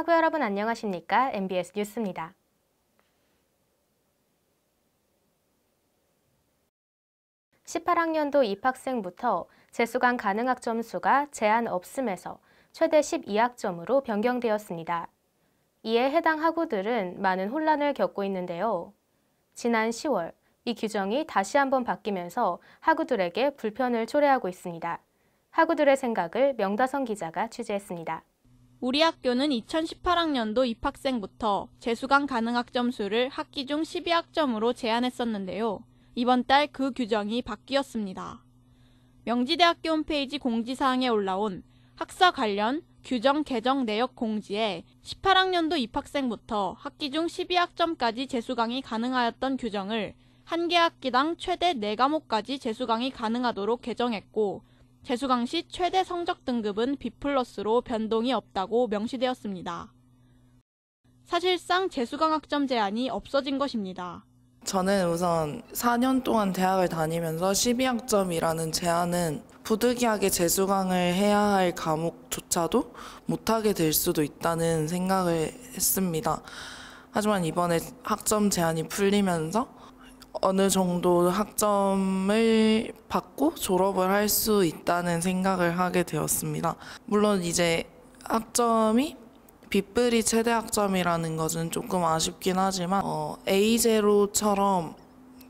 학우 여러분 안녕하십니까? MBS 뉴스입니다. 1 8 학년도 입학생부터 재수강 가능학 점수가 제한 없음에서 최대 1 2 학점으로 변경되었습니다. 이에 해당 학우들은 많은 혼란을 겪고 있는데요. 지난 10월 이 규정이 다시 한번 바뀌면서 학우들에게 불편을 초래하고 있습니다. 학우들의 생각을 명다성 기자가 취재했습니다. 우리 학교는 2018학년도 입학생부터 재수강 가능 학점 수를 학기 중 12학점으로 제한했었는데요. 이번 달 그 규정이 바뀌었습니다. 명지대학교 홈페이지 공지사항에 올라온 학사 관련 규정 개정 내역 공지에 18학년도 입학생부터 학기 중 12학점까지 재수강이 가능하였던 규정을 한 개 학기당 최대 4과목까지 재수강이 가능하도록 개정했고 재수강 시 최대 성적 등급은 B 플러스로 변동이 없다고 명시되었습니다. 사실상 재수강 학점 제한이 없어진 것입니다. 저는 우선 4년 동안 대학을 다니면서 12학점이라는 제한은 부득이하게 재수강을 해야 할 과목조차도 못하게 될 수도 있다는 생각을 했습니다. 하지만 이번에 학점 제한이 풀리면서 어느 정도 학점을 받고 졸업을 할 수 있다는 생각을 하게 되었습니다. 물론 이제 학점이 빗불이 최대 학점이라는 것은 조금 아쉽긴 하지만 어, A0처럼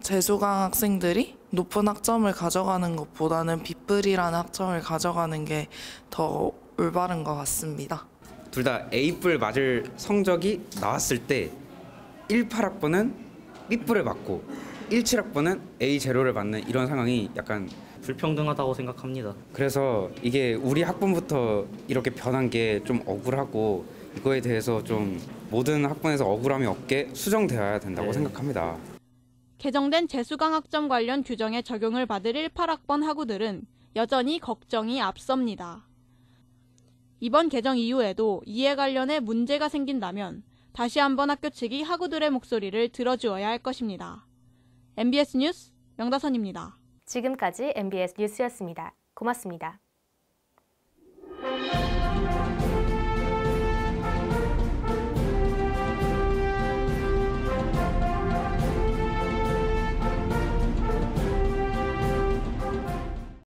재수강 학생들이 높은 학점을 가져가는 것보다는 빗불이라는 학점을 가져가는 게 더 올바른 것 같습니다. 둘 다 A뿔 맞을 성적이 나왔을 때 18학번은 B뿔을 맞고 17학번은 A 제로를 받는 이런 상황이 약간 불평등하다고 생각합니다. 그래서 이게 우리 학번부터 이렇게 변한 게 좀 억울하고 이거에 대해서 좀 모든 학번에서 억울함이 없게 수정되어야 된다고 네. 생각합니다. 개정된 재수강학점 관련 규정에 적용을 받을 18학번 학우들은 여전히 걱정이 앞섭니다. 이번 개정 이후에도 이에 관련해 문제가 생긴다면 다시 한번 학교 측이 학우들의 목소리를 들어주어야 할 것입니다. MBS 뉴스 명다선입니다 지금까지 MBS 뉴스였습니다. 고맙습니다.